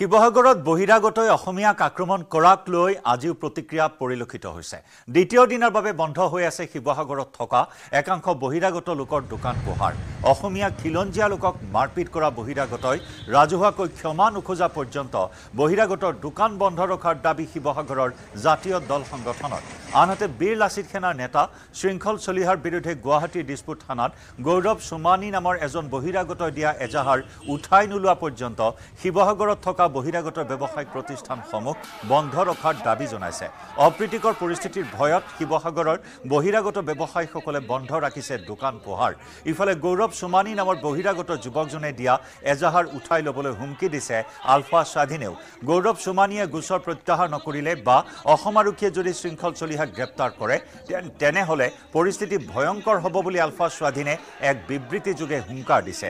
শিৱসাগৰত বহিৰাগতই অসমীয়াক আক্ৰমণ কৰাক লৈ আজিও প্ৰতিক্ৰিয়া পৰিলক্ষিত হৈছে দ্বিতীয় দিনৰ বাবে বন্ধ হৈ আছে শিৱসাগৰত থকা একাংশ বহিৰাগত লোকৰ দোকান পোহাৰ অসমীয়া খিলঞ্জীয়া লোকক মাৰপিট কৰা বহিৰাগতই ৰাজহুৱাকৈ ক্ষমা নোখোজা পৰ্যন্ত বহিৰাগতৰ দোকান বন্ধ ৰখাৰ দাবী শিৱসাগৰৰ জাতীয় দল সংগঠনত আনহাতে বীৰ লাচিত সেনাৰ নেতা শৃংখল চলিহাৰ বিৰুদ্ধে গুৱাহাটীৰ দিছপুৰ থানাত গৌৰৱ সোমানী নামৰ এজন বহিৰাগতই দিয়া এজাহাৰ উঠাই নোলোৱা পৰ্যন্ত শিৱসাগৰত থকা কৰা বহিৰাগত ব্যৱসায়িক প্ৰতিষ্ঠানসমূহ বন্ধ ৰখাৰ দাবী জনাইছে অপ্ৰীতিকৰ পৰিস্থিতিৰ ভয়ত শিৱসাগৰৰ বহিৰাগত ব্যৱসায়ীসকলে বন্ধ ৰাখিছে দোকান পোহাৰ ইফালে গৌৰৱ সোমানী নামৰ বহিৰাগত যুৱকজনে দিয়া এজাহাৰ উঠাই ল'বলৈ হুমকি দিছে আলফা স্বাধীনেও গৌৰৱ সোমানীয়ে গোচৰ প্ৰত্যাহাৰ নকৰিলে বা অসম আৰক্ষীয়ে যদি শৃংখল চলিহাক গ্ৰেপ্তাৰ কৰে তেনেহ'লে পৰিস্থিতি ভয়ংকৰ হ'ব বুলি আলফা স্বাধীনে এক বিবৃতিযোগে হুংকাৰ দিছে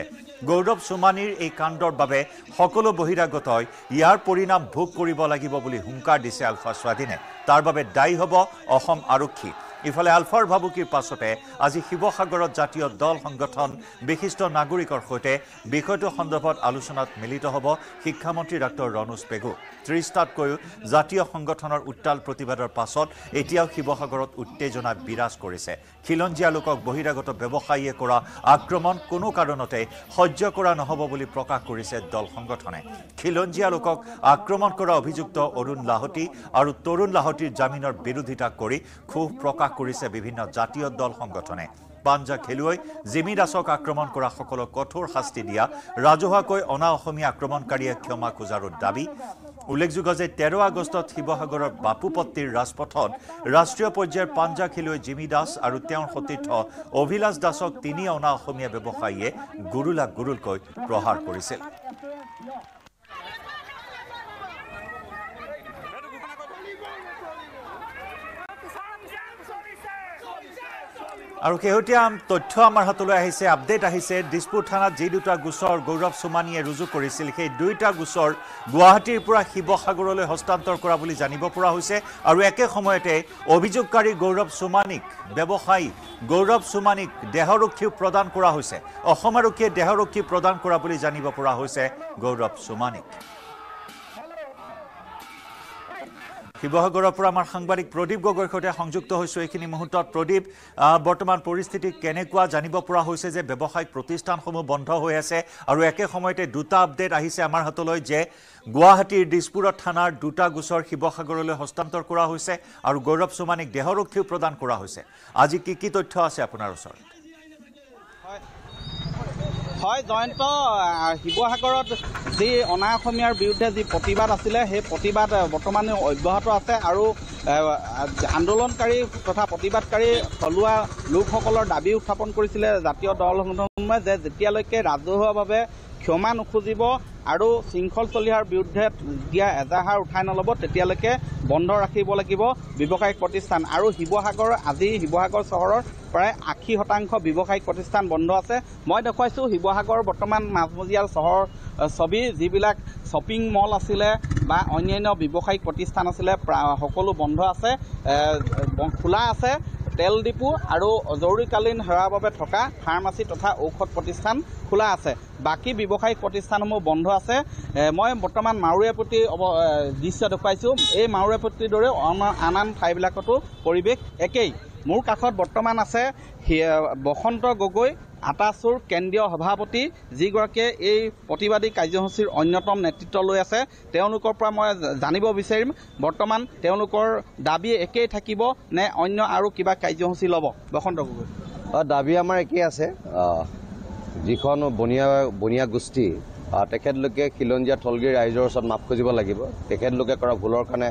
গৌৰৱ সোমানীৰ এই কাণ্ডৰ বাবে সকলো বহিৰাগতই ইয়াৰ পৰিণাম ভোগ কৰিব লাগিব বুলি হুংকাৰ দিছে আলফা স্বাধীনে তাৰ বাবে দায়ী হ'ব অসম আৰক্ষী ইফালে আলফাৰ ভাবুকিৰ পাছতে আজি শিৱসাগৰত জাতীয় দল সংগঠন বিশিষ্ট নাগৰিকৰ সৈতে বিষয়টো সন্দৰ্ভত আলোচনাত মিলিত হ'ব শিক্ষামন্ত্ৰী ডাক্তৰ ৰণোজ পেগু ত্ৰিছটাতকৈও জাতীয় সংগঠনৰ উত্তাল প্ৰতিবাদৰ পাছত এতিয়াও শিৱসাগৰত উত্তেজনা বিৰাজ কৰিছে খিলঞ্জীয়া লোকক বহিৰাগত ব্যৱসায়ীয়ে কৰা আক্ৰমণ কোনো কাৰণতে সহ্য কৰা নহ'ব বুলি প্ৰকাশ কৰিছে দল সংগঠনে খিলঞ্জীয়া লোকক আক্ৰমণ কৰা অভিযুক্ত অৰুণ লাহতি আৰু তৰুণ লাহতিৰ জামিনৰ বিৰোধিতা কৰি ক্ষোভ প্ৰকাশ প্ৰকাশ কৰিছে বিভিন্ন জাতীয় দল সংগঠনে পাঞ্জা খেলুৱৈ জিমি দাসক আক্ৰমণ কৰাসকলক কঠোৰ শাস্তি দিয়া ৰাজহুৱাকৈ অনা অসমীয়া আক্ৰমণকাৰীয়ে ক্ষমা খোজাৰো দাবী উল্লেখযোগ্য যে তেৰ আগষ্টত শিৱসাগৰৰ বাপুপট্টিৰ ৰাজপথত ৰাষ্ট্ৰীয় পৰ্যায়ৰ পাঞ্জা খেলুৱৈ জিমি দাস আৰু তেওঁৰ সতীৰ্থ অভিলাষ দাসক তিনি অনা অসমীয়া ব্যৱসায়ীয়ে গুৰুলা গুৰুলকৈ প্ৰহাৰ কৰিছিল আৰু শেহতীয়া তথ্য আমাৰ হাতলৈ আহিছে আপডেট আহিছে দিছপুৰ থানাত যি দুটা গোচৰ গৌৰৱ সুমানীয়ে ৰুজু কৰিছিল সেই দুয়োটা গোচৰ গুৱাহাটীৰ পৰা শিৱসাগৰলৈ হস্তান্তৰ কৰা বুলি জানিব পৰা হৈছে আৰু একে সময়তে অভিযোগকাৰী গৌৰৱ সুমানীক ব্যৱসায়ী গৌৰৱ সুমানীক দেহৰক্ষী প্ৰদান কৰা হৈছে অসম আৰক্ষীয়ে দেহৰক্ষী প্ৰদান কৰা বুলি জানিব পৰা হৈছে গৌৰৱ সুমানীক শিৱসাগৰৰ পৰা আমাৰ সাংবাদিক প্ৰদীপ গগৈৰ সৈতে সংযুক্ত হৈছোঁ এইখিনি মুহূৰ্তত প্ৰদীপ বৰ্তমান পৰিস্থিতি কেনেকুৱা জানিব পৰা হৈছে যে ব্যৱসায়িক প্ৰতিষ্ঠানসমূহ বন্ধ হৈ আছে আৰু একে সময়তে দুটা আপডেট আহিছে আমাৰ হাতলৈ যে গুৱাহাটীৰ দিছপুৰত থানাৰ দুটা গোচৰ শিৱসাগৰলৈ হস্তান্তৰ কৰা হৈছে আৰু গৌৰৱ সুমানীক দেহৰক্ষীও প্ৰদান কৰা হৈছে আজি কি কি তথ্য আছে আপোনাৰ ওচৰত হয় জয়ন্ত শিৱসাগৰত যি অনা অসমীয়াৰ বিৰুদ্ধে যি প্ৰতিবাদ আছিলে সেই প্ৰতিবাদ বৰ্তমানে অব্যাহত আছে আৰু আন্দোলনকাৰী তথা প্ৰতিবাদকাৰী থলুৱা লোকসকলৰ দাবী উত্থাপন কৰিছিলে জাতীয় দলসমূহে যে যেতিয়ালৈকে ৰাজহুৱাভাৱে ক্ষমা নুখুজিব আৰু শৃংখল চলিহাৰ বিৰুদ্ধে দিয়া এজাহাৰ উঠাই নল'ব তেতিয়ালৈকে বন্ধ ৰাখিব লাগিব ব্যৱসায়িক প্ৰতিষ্ঠান আৰু শিৱসাগৰ আজি শিৱসাগৰ চহৰৰ প্ৰায় আশী শতাংশ ব্যৱসায়িক প্ৰতিষ্ঠান বন্ধ আছে মই দেখুৱাইছোঁ শিৱসাগৰ বৰ্তমান মাজমজিয়াল চহৰ ছবি যিবিলাক শ্বপিং মল আছিলে বা অন্যান্য ব্যৱসায়িক প্ৰতিষ্ঠান আছিলে সকলো বন্ধ আছে খোলা আছে তেল ডিপু আৰু জৰুৰীকালীন সেৱাৰ বাবে থকা ফাৰ্মাচী তথা ঔষধ প্ৰতিষ্ঠান খোলা আছে বাকী ব্যৱসায়িক প্ৰতিষ্ঠানসমূহ বন্ধ আছে মই বৰ্তমান প্ৰতি অৱ দৃশ্য দেখুৱাইছোঁ এই মাউৰীয়াপতিৰ দৰে আন আন ঠাইবিলাকতো পৰিৱেশ একেই মোৰ কাষত বৰ্তমান আছে বসন্ত গগৈ আটাচুৰ কেন্দ্ৰীয় সভাপতি যিগৰাকীয়ে এই প্ৰতিবাদী কাৰ্যসূচীৰ অন্যতম নেতৃত্ব লৈ আছে তেওঁলোকৰ পৰা মই জানিব বিচাৰিম বৰ্তমান তেওঁলোকৰ দাবী একেই থাকিব নে অন্য আৰু কিবা কাৰ্যসূচী ল'ব বসন্ত গগৈ দাবী আমাৰ একেই আছে যিখন বনীয়া বনীয়া গোষ্ঠী তেখেতলোকে খিলঞ্জীয়া থলগিৰি ৰাইজৰ ওচৰত মাপ খুজিব লাগিব তেখেতলোকে কৰা ভুলৰ কাৰণে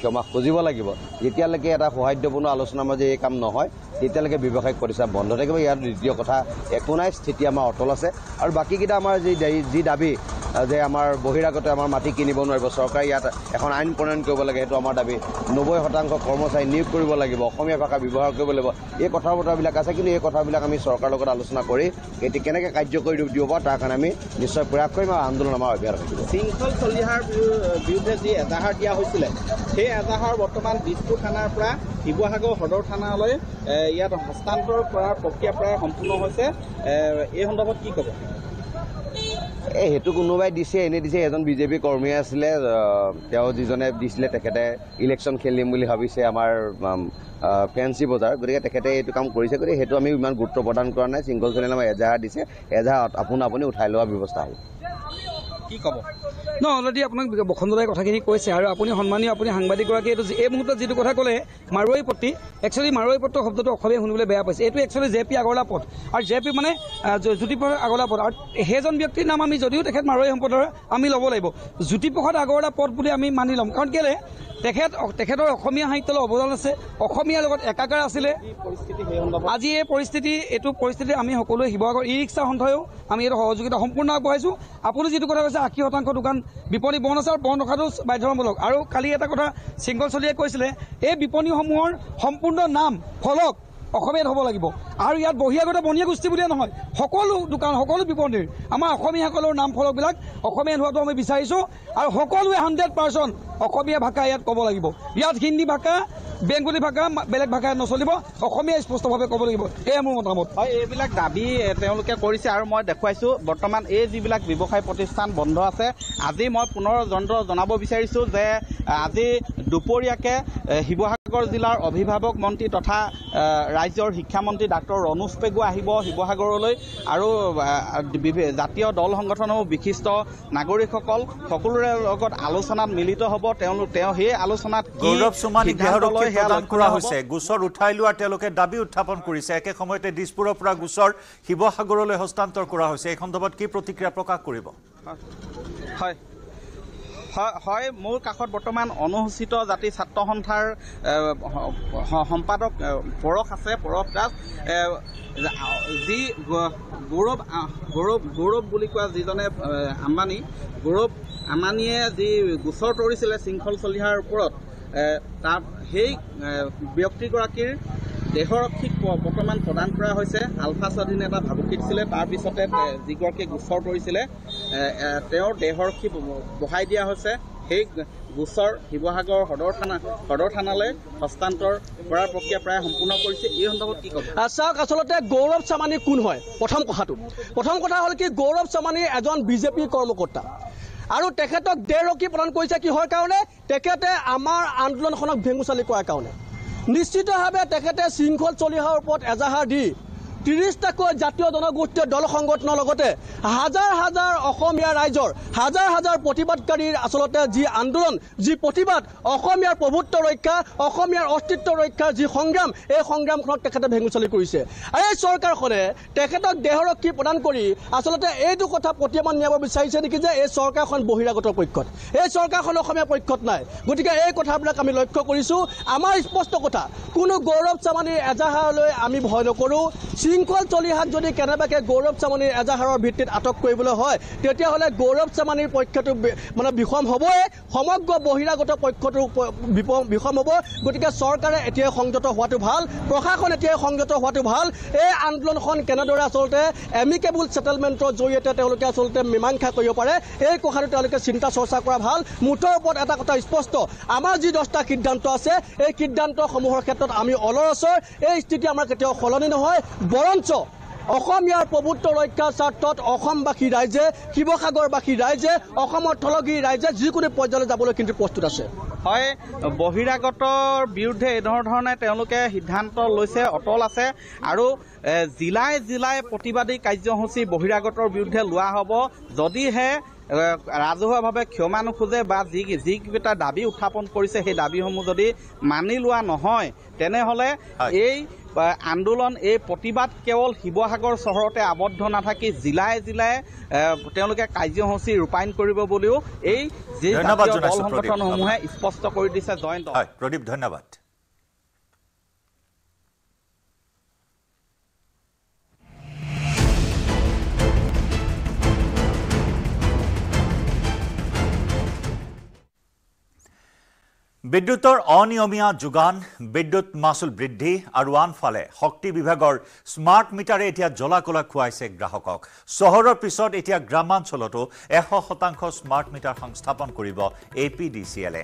ক্ষমা খুজিব লাগিব যেতিয়ালৈকে এটা সৌহাৰ্দ্যপূৰ্ণ আলোচনাৰ মাজে এই কাম নহয় তেতিয়ালৈকে ব্যৱসায়িক প্ৰতিষ্ঠান বন্ধ থাকিব ইয়াৰ দ্বিতীয় কথা একো নাই স্থিতি আমাৰ অটল আছে আৰু বাকীকেইটা আমাৰ যি যি দাবী যে আমাৰ বহিৰাগতে আমাৰ মাটি কিনিব নোৱাৰিব চৰকাৰে ইয়াত এখন আইন প্ৰণয়ন কৰিব লাগে সেইটো আমাৰ দাবী নব্বৈ শতাংশ কৰ্মচাৰী নিয়োগ কৰিব লাগিব অসমীয়া ভাষা ব্যৱহাৰ কৰিব লাগিব এই কথা বতৰাবিলাক আছে কিন্তু এই কথাবিলাক আমি চৰকাৰৰ লগত আলোচনা কৰি এতিয়া কেনেকৈ কাৰ্যকৰী ৰূপ দিব পাৰোঁ তাৰ কাৰণে আমি নিশ্চয় প্ৰয়াস কৰিম আৰু আন্দোলন আমাৰ অব্যাহত থাকিব শৃংখল চলিহাৰ বিৰুদ্ধে যি এজাহাৰ দিয়া হৈছিলে সেই এজাহাৰ বৰ্তমান দিছপুৰ থানাৰ পৰা শিৱসাগৰ সদৰ থানালৈ ইয়াত হস্তান্তৰ কৰাৰ প্ৰক্ৰিয়া প্ৰায় সম্পূৰ্ণ হৈছে এই সন্দৰ্ভত কি ক'ব এই সেইটো কোনোবাই দিছে এনেই দিছে এজন বিজেপি কৰ্মী আছিলে তেওঁ যিজনে দিছিলে তেখেতে ইলেকশ্যন খেলিম বুলি ভাবিছে আমাৰ ফেঞ্চি বজাৰ গতিকে তেখেতে এইটো কাম কৰিছে গতিকে সেইটো আমি ইমান গুৰুত্ব প্ৰদান কৰা নাই চিংগল চেনেল আমাৰ এজাহাৰ দিছে এজাহাৰত আপোন আপুনি উঠাই লোৱাৰ ব্যৱস্থা হ'ল কি ক'ব ন অলৰেডি আপোনাক বসন্ত দাই কথাখিনি কৈছে আৰু আপুনি সন্মানীয় আপুনি সাংবাদিকগৰাকীয়ে এইটো এই মুহূৰ্তত যিটো কথা ক'লে মাৰোৱাৰী পট্টি একচুৱেলি মাৰোৱাৰী পট্টৰ শব্দটো অসমীয়া শুনিবলৈ বেয়া পাইছে এইটো একচুৱেলি জে পি আগলা পথ আৰু জে পি মানে জ্যোতিপ্ৰসাদ আগলা পথ আৰু সেইজন ব্যক্তিৰ নাম আমি যদিও তেখেত মাৰোৱাৰী সম্প্ৰদায়ৰ আমি ল'ব লাগিব জ্যোতিপ্ৰসাদ আগৰলা পথ বুলি আমি মানি ল'ম কাৰণ কেলে তেখেত তেখেতৰ অসমীয়া সাহিত্যলৈ অৱদান আছে অসমীয়াৰ লগত একাকাৰ আছিলে আজি এই পৰিস্থিতি এইটো পৰিস্থিতি আমি সকলোৱে শিৱসাগৰ ই ৰিক্সা সন্থায়ো আমি এইটো সহযোগিতা সম্পূৰ্ণ আগবঢ়াইছোঁ আপুনি যিটো কথা কৈছে আছে আশী শতাংশ দোকান বিপণী বন্ধ আছে আৰু বন্ধ ৰখাটো বাধ্যতামূলক আৰু কালি এটা কথা চলিয়ে কৈছিলে এই বিপণীসমূহৰ সম্পূৰ্ণ নাম ফলক অসমীয়াত হ'ব লাগিব আৰু ইয়াত বহি আগতে বনীয়া গোষ্ঠী বুলিয়ে নহয় সকলো দোকান সকলো বিপণীৰ আমাৰ অসমীয়াসকলৰ নাম ফলকবিলাক অসমীয়াত হোৱাটো আমি বিচাৰিছোঁ আৰু সকলোৱে হাণ্ড্ৰেড পাৰ্চেণ্ট অসমীয়া ভাষা ইয়াত ক'ব লাগিব ইয়াত হিন্দী ভাষা বেংগলী ভাষা বেলেগ ভাষা নচলিব অসমীয়া স্পষ্টভাৱে ক'ব লাগিব এয়া মোৰ মতামত হয় এইবিলাক দাবী তেওঁলোকে কৰিছে আৰু মই দেখুৱাইছোঁ বৰ্তমান এই যিবিলাক ব্যৱসায় প্ৰতিষ্ঠান বন্ধ আছে আজি মই পুনৰ যন্ত্ৰ জনাব বিচাৰিছোঁ যে আজি দুপৰীয়াকৈ শিৱসাগৰ শিৱসাগৰ জিলাৰ অভিভাৱক মন্ত্ৰী তথা ৰাজ্যৰ শিক্ষামন্ত্ৰী ডাক্তৰ ৰণোজ পেগুৱা আহিব শিৱসাগৰলৈ আৰু জাতীয় দল সংগঠনৰ বিশিষ্ট নাগৰিকসকল সকলোৰে লগত আলোচনাত মিলিত হ'ব তেওঁলোক তেওঁ সেই আলোচনাত গৌৰৱ চুমান কৰা হৈছে গোচৰ উঠাই লোৱাৰ তেওঁলোকে দাবী উত্থাপন কৰিছে একে সময়তে দিছপুৰৰ পৰা গোচৰ শিৱসাগৰলৈ হস্তান্তৰ কৰা হৈছে এই সন্দৰ্ভত কি প্ৰতিক্ৰিয়া প্ৰকাশ কৰিব হয় হয় হয় মোৰ কাষত বৰ্তমান অনুসূচিত জাতি ছাত্ৰ সন্থাৰ সম্পাদক পৰশ আছে পৰশ দাস যি গৌৰৱ গৌৰৱ গৌৰৱ বুলি কোৱা যিজনে আম্বানী গৌৰৱ আম্বানীয়ে যি গোচৰ তৰিছিলে শৃংখল চলিহাৰ ওপৰত তাত সেই ব্যক্তিগৰাকীৰ দেহৰক্ষীক বৰ্তমান প্ৰদান কৰা হৈছে আলফা স্বাধীন এটা ভাবুকিছিলে তাৰপিছতে যিগৰাকী গোচৰ কৰিছিলে তেওঁৰ দেহৰক্ষী বহাই দিয়া হৈছে সেই গোচৰ শিৱসাগৰ সদৰ থানা সদৰ থানালৈ হস্তান্তৰ কৰাৰ প্ৰক্ৰিয়া প্ৰায় সম্পূৰ্ণ কৰিছে এই সন্দৰ্ভত কি ক'ব চাওক আচলতে গৌৰৱ চামানী কোন হয় প্ৰথম কথাটো প্ৰথম কথা হ'ল কি গৌৰৱ চামানী এজন বিজেপিৰ কৰ্মকৰ্তা আৰু তেখেতক দেহৰক্ষী প্ৰদান কৰিছে কিহৰ কাৰণে তেখেতে আমাৰ আন্দোলনখনক ভেঙুচালি কৰাৰ কাৰণে নিশ্চিতভাৱে তেখেতে শৃংখল চলিহাৰ ওপৰত এজাহাৰ দি ত্ৰিছটাকৈ জাতীয় জনগোষ্ঠীয় দল সংগঠনৰ লগতে হাজাৰ হাজাৰ অসমীয়া ৰাইজৰ হাজাৰ হাজাৰ প্ৰতিবাদকাৰীৰ আচলতে যি আন্দোলন যি প্ৰতিবাদ অসমীয়াৰ প্ৰভুত্ব ৰক্ষা অসমীয়াৰ অস্তিত্ব ৰক্ষাৰ যি সংগ্ৰাম এই সংগ্ৰামখনক তেখেতে ভেঙুচালি কৰিছে এই চৰকাৰখনে তেখেতক দেহৰক্ষী প্ৰদান কৰি আচলতে এইটো কথা প্ৰতিমান নিয়াব বিচাৰিছে নেকি যে এই চৰকাৰখন বহিৰাগত পক্ষত এই চৰকাৰখন অসমীয়া পক্ষত নাই গতিকে এই কথাবিলাক আমি লক্ষ্য কৰিছোঁ আমাৰ স্পষ্ট কথা কোনো গৌৰৱ চামানীৰ এজাহাৰলৈ আমি ভয় নকৰোঁ চি শৃংখল চলিহাক যদি কেনেবাকৈ গৌৰৱ চামানিৰ এজাহাৰৰ ভিত্তিত আটক কৰিবলৈ হয় তেতিয়াহ'লে গৌৰৱ চামানিৰ পক্ষটো মানে বিষম হ'বই সমগ্ৰ বহিৰাগত পক্ষটো বিষম হ'ব গতিকে চৰকাৰে এতিয়াই সংযত হোৱাটো ভাল প্ৰশাসন এতিয়াই সংযত হোৱাটো ভাল এই আন্দোলনখন কেনেদৰে আচলতে এমিকেবুল ছেটেলমেণ্টৰ জৰিয়তে তেওঁলোকে আচলতে মীমাংসা কৰিব পাৰে এই কথাটো তেওঁলোকে চিন্তা চৰ্চা কৰা ভাল মুঠৰ ওপৰত এটা কথা স্পষ্ট আমাৰ যি দহটা সিদ্ধান্ত আছে এই সিদ্ধান্তসমূহৰ ক্ষেত্ৰত আমি অলৰচৰ এই স্থিতি আমাৰ কেতিয়াও সলনি নহয় বৰ বৰঞ্চ অসম প্ৰভুত্ব ৰক্ষাৰ স্বাৰ্থত অসমবাসী ৰাইজে শিৱসাগৰবাসী ৰাইজে অসমৰ থলগিৰ ৰাইজে যিকোনো পৰ্যায়লৈ যাবলৈ কিন্তু প্ৰস্তুত আছে হয় বহিৰাগতৰ বিৰুদ্ধে ধৰণে তেওঁলোকে সিদ্ধান্ত লৈছে অটল আছে আৰু জিলাই জিলাই প্ৰতিবাদী কাৰ্যসূচী বহিৰাগতৰ বিৰুদ্ধে লোৱা হ'ব যদিহে ৰাজহুৱাভাৱে ক্ষমা নোখোজে বা যি যিকেইটা দাবী উত্থাপন কৰিছে সেই দাবীসমূহ যদি মানি লোৱা নহয় তেনেহ'লে এই আন্দোলন এই প্ৰতিবাদ কেৱল শিৱসাগৰ চহৰতে আবদ্ধ নাথাকি জিলাই জিলাই তেওঁলোকে কাৰ্যসূচী ৰূপায়ণ কৰিব বুলিও এই যি সংগঠনসমূহে স্পষ্ট কৰি দিছে জয়ন্ত প্ৰদীপ ধন্যবাদ বিদ্যুতৰ অনিয়মীয়া যোগান বিদ্যুৎ মাচুল বৃদ্ধি আৰু আনফালে শক্তি বিভাগৰ স্মাৰ্ট মিটাৰে এতিয়া জ্বলা কলা খুৱাইছে গ্ৰাহকক চহৰৰ পিছত এতিয়া গ্ৰামাঞ্চলতো এশ শতাংশ স্মাৰ্ট মিটাৰ সংস্থাপন কৰিব এ পি ডি চি এলে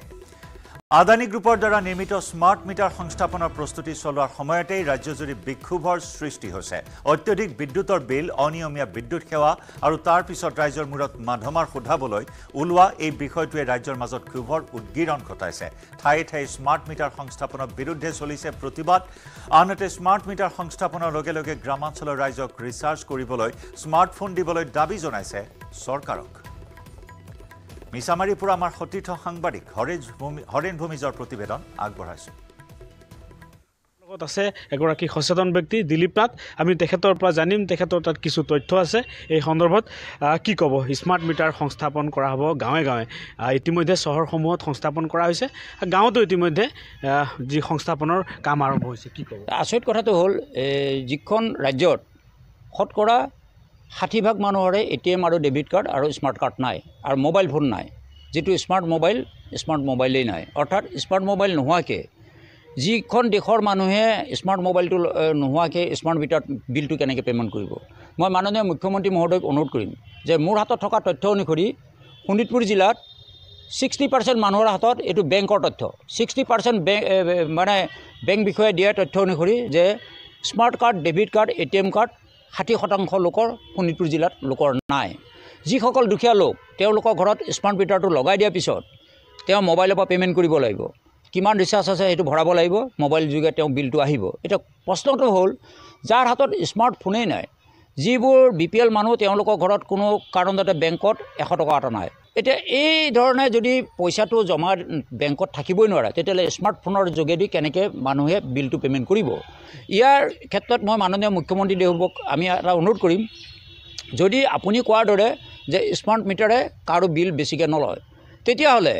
আদানী গ্ৰুপৰ দ্বাৰা নিৰ্মিত স্মাৰ্ট মিটাৰ সংস্থাপনৰ প্ৰস্তুতি চলোৱাৰ সময়তেই ৰাজ্যজুৰি বিক্ষোভৰ সৃষ্টি হৈছে অত্যধিক বিদ্যুতৰ বিল অনিয়মীয়া বিদ্যুৎ সেৱা আৰু তাৰ পিছত ৰাইজৰ মূৰত মাধমাৰ সোধাবলৈ ওলোৱা এই বিষয়টোৱে ৰাইজৰ মাজত ক্ষোভৰ উদগীৰণ ঘটাইছে ঠায়ে ঠায়ে স্মাৰ্ট মিটাৰ সংস্থাপনৰ বিৰুদ্ধে চলিছে প্ৰতিবাদ আনহাতে স্মাৰ্ট মিটাৰ সংস্থাপনৰ লগে লগে গ্ৰামাঞ্চলৰ ৰাইজক ৰিচাৰ্জ কৰিবলৈ স্মাৰ্টফোন দিবলৈ দাবী জনাইছে চৰকাৰক মিছামাৰীৰ পৰা আমাৰ সতীৰ্থ সাংবাদিক হৰেজ ভূমি হৰেণ ভূমিজৰ প্ৰতিবেদন আগবঢ়াইছোঁ আছে এগৰাকী সচেতন ব্যক্তি দিলীপ নাথ আমি তেখেতৰ পৰা জানিম তেখেতৰ তাত কিছু তথ্য আছে এই সন্দৰ্ভত কি ক'ব স্মাৰ্ট মিটাৰ সংস্থাপন কৰা হ'ব গাঁৱে গাঁৱে ইতিমধ্যে চহৰসমূহত সংস্থাপন কৰা হৈছে গাঁৱতো ইতিমধ্যে যি সংস্থাপনৰ কাম আৰম্ভ হৈছে কি ক'ব আচৰিত কথাটো হ'ল যিখন ৰাজ্যত শতকৰা ষাঠিভাগ মানুহৰে এ টি এম আৰু ডেবিট কাৰ্ড আৰু স্মাৰ্ট কাৰ্ড নাই আৰু মোবাইল ফোন নাই যিটো স্মাৰ্ট মোবাইল স্মাৰ্ট মোবাইলেই নাই অৰ্থাৎ স্মাৰ্ট মোবাইল নোহোৱাকৈ যিখন দেশৰ মানুহে স্মাৰ্ট মোবাইলটো নোহোৱাকৈ স্মাৰ্ট মিটাৰ বিলটো কেনেকৈ পে'মেণ্ট কৰিব মই মাননীয় মুখ্যমন্ত্ৰী মহোদয়ক অনুৰোধ কৰিম যে মোৰ হাতত থকা তথ্য অনুসৰি শোণিতপুৰ জিলাত ছিক্সটি পাৰ্চেণ্ট মানুহৰ হাতত এইটো বেংকৰ তথ্য ছিক্সটি পাৰ্চেণ্ট বেংক মানে বেংক বিষয়ে দিয়া তথ্য অনুসৰি যে smart card debit card A T M card ষাঠি শতাংশ লোকৰ শোণিতপুৰ জিলাত লোকৰ নাই যিসকল দুখীয়া লোক তেওঁলোকৰ ঘৰত স্মাৰ্ট মিটাৰটো লগাই দিয়াৰ পিছত তেওঁ মোবাইলৰ পৰা পে'মেণ্ট কৰিব লাগিব কিমান ৰিচাৰ্জ আছে সেইটো ভৰাব লাগিব মোবাইল যোগে তেওঁ বিলটো আহিব এতিয়া প্ৰশ্নটো হ'ল যাৰ হাতত স্মাৰ্টফোনেই নাই যিবোৰ বি পি এল মানুহ তেওঁলোকৰ ঘৰত কোনো কাৰণতে বেংকত এশ টকা এটা নাই এতিয়া এই ধৰণে যদি পইচাটো জমা বেংকত থাকিবই নোৱাৰে তেতিয়াহ'লে স্মাৰ্টফোনৰ যোগেদি কেনেকৈ মানুহে বিলটো পে'মেণ্ট কৰিব ইয়াৰ ক্ষেত্ৰত মই মাননীয় মুখ্যমন্ত্ৰী মুখ্যমন্ত্ৰীদেৱক আমি এটা অনুৰোধ কৰিম যদি আপুনি কোৱাৰ দৰে যে স্মাৰ্ট মিটাৰে কাৰো বিল বেছিকৈ নলয় তেতিয়াহ'লে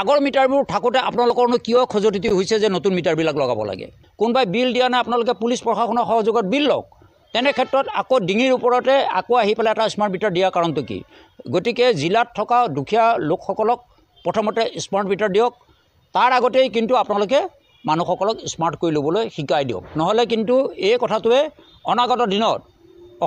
আগৰ মিটাৰবোৰ থাকোঁতে আপোনালোকৰনো কিয় খজতি হৈছে যে নতুন মিটাৰবিলাক লগাব লাগে কোনোবাই বিল দিয়া নাই আপোনালোকে পুলিচ প্ৰশাসনৰ সহযোগত বিল লওক তেনেক্ষেত্ৰত আকৌ ডিঙিৰ ওপৰতে আকৌ আহি পেলাই এটা স্মাৰ্ট মিটাৰ দিয়াৰ কাৰণটো কি গতিকে জিলাত থকা দুখীয়া লোকসকলক প্ৰথমতে স্মাৰ্ট মিটাৰ দিয়ক তাৰ আগতেই কিন্তু আপোনালোকে মানুহসকলক স্মাৰ্ট কৰি ল'বলৈ শিকাই দিয়ক নহ'লে কিন্তু এই কথাটোৱে অনাগত দিনত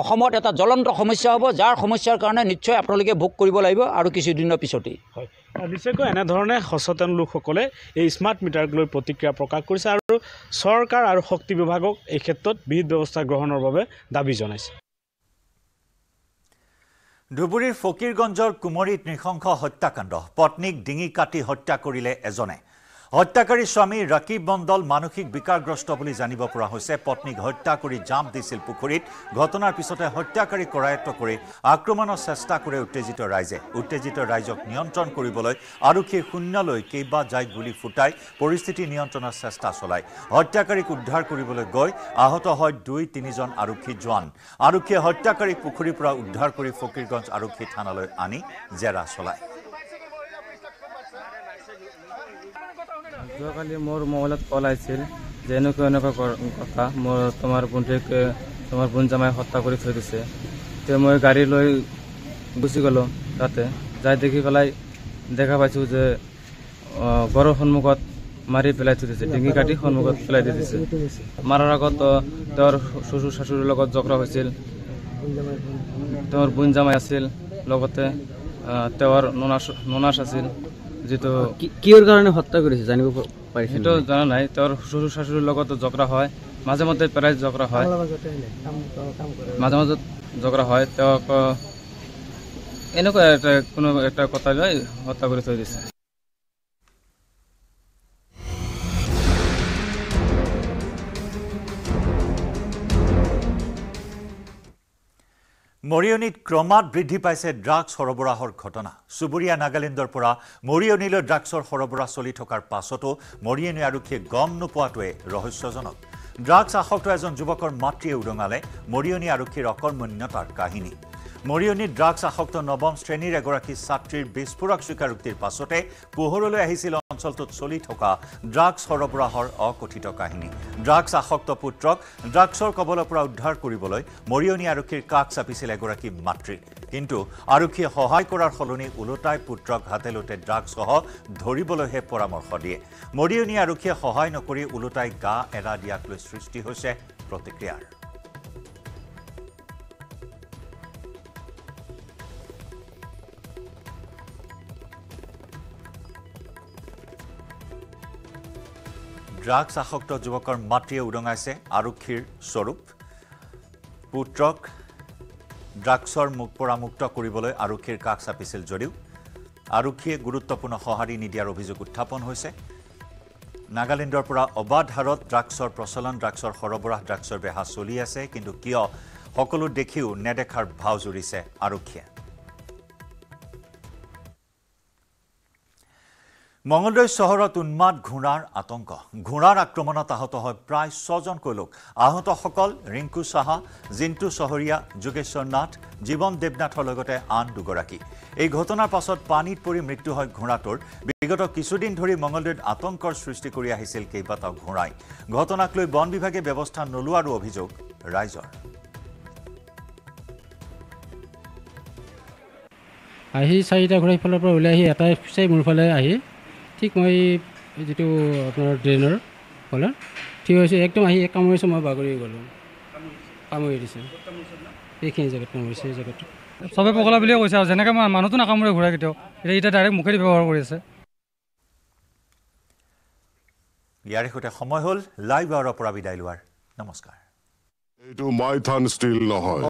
অসমত এটা জ্বলন্ত সমস্যা হ'ব যাৰ সমস্যাৰ কাৰণে নিশ্চয় আপোনালোকে ভোগ কৰিব লাগিব আৰু কিছুদিনৰ পিছতেই হয় নিশ্চয়কৈ এনেধৰণে সচেতন লোকসকলে এই স্মাৰ্ট মিটাৰক লৈ প্ৰতিক্ৰিয়া প্ৰকাশ কৰিছে আৰু চৰকাৰ আৰু শক্তি বিভাগক এই ক্ষেত্ৰত বিহিত ব্যৱস্থা গ্ৰহণৰ বাবে দাবী জনাইছে ধুবুৰীৰ ফকীৰগঞ্জৰ কুমৰীত নৃশংস হত্যাকাণ্ড পত্নীক ডিঙি কাটি হত্যা কৰিলে এজনে হত্যাকাৰী স্বামী ৰাকিব মণ্ডল মানসিক বিকাৰগ্ৰস্ত বুলি জানিব পৰা হৈছে পত্নীক হত্যা কৰি জাম্প দিছিল পুখুৰীত ঘটনাৰ পিছতে হত্যাকাৰী কৰায়ত্ব কৰি আক্ৰমণৰ চেষ্টা কৰে উত্তেজিত ৰাইজে উত্তেজিত ৰাইজক নিয়ন্ত্ৰণ কৰিবলৈ আৰক্ষীয়ে শূন্যলৈ কেইবা যাই গুলি ফুটাই পৰিস্থিতি নিয়ন্ত্ৰণৰ চেষ্টা চলায় হত্যাকাৰীক উদ্ধাৰ কৰিবলৈ গৈ আহত হয় দুই তিনিজন আৰক্ষী জোৱান আৰক্ষীয়ে হত্যাকাৰীক পুখুৰীৰ পৰা উদ্ধাৰ কৰি ফকীৰগঞ্জ আৰক্ষী থানালৈ আনি জেৰা চলায় যোৱাকালি মোৰ মোবাইলত কল আহিছিল যে এনেকুৱা এনেকুৱা কথা মোৰ তোমাৰ বন্ধুৱে তোমাৰ জামাই হত্যা কৰি থৈ দিছে তেতিয়া মই গাড়ী লৈ গুচি গ'লোঁ তাতে যাই দেখি পেলাই দেখা পাইছোঁ যে ঘৰৰ সন্মুখত মাৰি পেলাই থৈ দিছে ডিঙি কাটি সন্মুখত পেলাই দি দিছে মাৰাৰ আগত তেওঁৰ শ্বশুৰ শাশুৰিৰ লগত জগৰা হৈছিল তেওঁৰ বুন জামাই আছিল লগতে তেওঁৰ ননাছ ননাছ আছিল যিটো কিহৰ কাৰণে হত্যা কৰিছে জানিব পাৰিছে সেইটো জনা নাই তেওঁৰ শ্বশুৰ শাশুৰ লগত জগৰা হয় মাজে মাজে প্ৰায় জগৰা হয় মাজে মাজে জগৰা হয় তেওঁক এনেকুৱা এটা কোনো এটা কথা লৈ হত্যা কৰি থৈ দিছে মৰিয়নিত ক্ৰমাৎ বৃদ্ধি পাইছে ড্ৰাগছ সৰবৰাহৰ ঘটনা চুবুৰীয়া নাগালেণ্ডৰ পৰা মৰিয়নিলৈ ড্ৰাগছৰ সৰবৰাহ চলি থকাৰ পাছতো মৰিয়নি আৰক্ষীয়ে গম নোপোৱাটোৱে ৰহস্যজনক ড্ৰাগছ আসক্ত এজন যুৱকৰ মাতৃয়ে উদঙালে মৰিয়নি আৰক্ষীৰ অকৰ্মণ্যতাৰ কাহিনী মৰিয়নীত ড্ৰাগছ আসক্ত নৱম শ্ৰেণীৰ এগৰাকী ছাত্ৰীৰ বিস্ফোৰক স্বীকাৰোক্তিৰ পাছতে পোহৰলৈ আহিছিল অঞ্চলটোত চলি থকা ড্ৰাগছ সৰবৰাহৰ অকথিত কাহিনী ড্ৰাগছ আসক্ত পুত্ৰক ড্ৰাগছৰ কবলৰ পৰা উদ্ধাৰ কৰিবলৈ মৰিয়নী আৰক্ষীৰ কাষ চাপিছিল এগৰাকী মাতৃ কিন্তু আৰক্ষীয়ে সহায় কৰাৰ সলনি ওলোটাই পুত্ৰক হাতে লোটে ড্ৰাগছসহ ধৰিবলৈহে পৰামৰ্শ দিয়ে মৰিয়নী আৰক্ষীয়ে সহায় নকৰি ওলোটাই গা এৰা দিয়াক লৈ সৃষ্টি হৈছে প্ৰতিক্ৰিয়াৰ ড্ৰাগছ আসক্ত যুৱকৰ মাটিয়ে উদঙাইছে আৰক্ষীৰ স্বৰূপ পুত্ৰক ড্ৰাগছৰ মুখ পৰা মুক্ত কৰিবলৈ আৰক্ষীৰ কাষ চাপিছিল যদিও আৰক্ষীয়ে গুৰুত্বপূৰ্ণ সঁহাৰি নিদিয়াৰ অভিযোগ উত্থাপন হৈছে নাগালেণ্ডৰ পৰা অবাধ হাৰত ড্ৰাগছৰ প্ৰচলন ড্ৰাগছৰ সৰবৰাহ ড্ৰাগছৰ বেহা চলি আছে কিন্তু কিয় সকলো দেখিও নেদেখাৰ ভাও জুৰিছে আৰক্ষীয়ে মঙলদৈ চহৰত উন্মাদ ঘোঁৰাৰ আতংক ঘোঁৰাৰ আক্ৰমণত আহত হয় প্ৰায় ছজনকৈ লোক আহতসকল ৰিংকু চাহা জিণ্টু চহৰীয়া যোগেশ্বৰ নাথ জীৱন দেৱনাথৰ লগতে আন দুগৰাকী এই ঘটনাৰ পাছত পানীত পৰি মৃত্যু হয় ঘোঁৰাটোৰ বিগত কিছুদিন ধৰি মঙলদৈত আতংকৰ সৃষ্টি কৰি আহিছিল কেইবাটাও ঘোঁৰাই ঘটনাক লৈ বন বিভাগে ব্যৱস্থা নোলোৱাৰো অভিযোগ ৰাইজৰ আহি চাৰিটা ঘোঁৰা সিফালৰ পৰা ওলাই আহি এটাই মোৰ ফালে আহি ঠিক মই যিটো আপোনাৰ ড্ৰেইনৰ কলাৰ ঠিক হৈছে একদম আহি এক কামুৰিছে মই বাগৰি গ'লোঁ কামুৰি দিছে এইখিনি জেগাত কামুৰিছে এই জেগাটো চবে পগলা বুলিয়ে কৈছে আৰু যেনেকৈ মই মানুহটো নাকামুৰে ঘূৰাই কেতিয়াও এতিয়া এতিয়া ডাইৰেক্ট মুখেদি ব্যৱহাৰ কৰি আছে ইয়াৰে সৈতে সময় হ'ল লাইভ আৱাৰৰ পৰা বিদায় লোৱাৰ নমস্কাৰ এইটো মাইথান ষ্টীল নহয়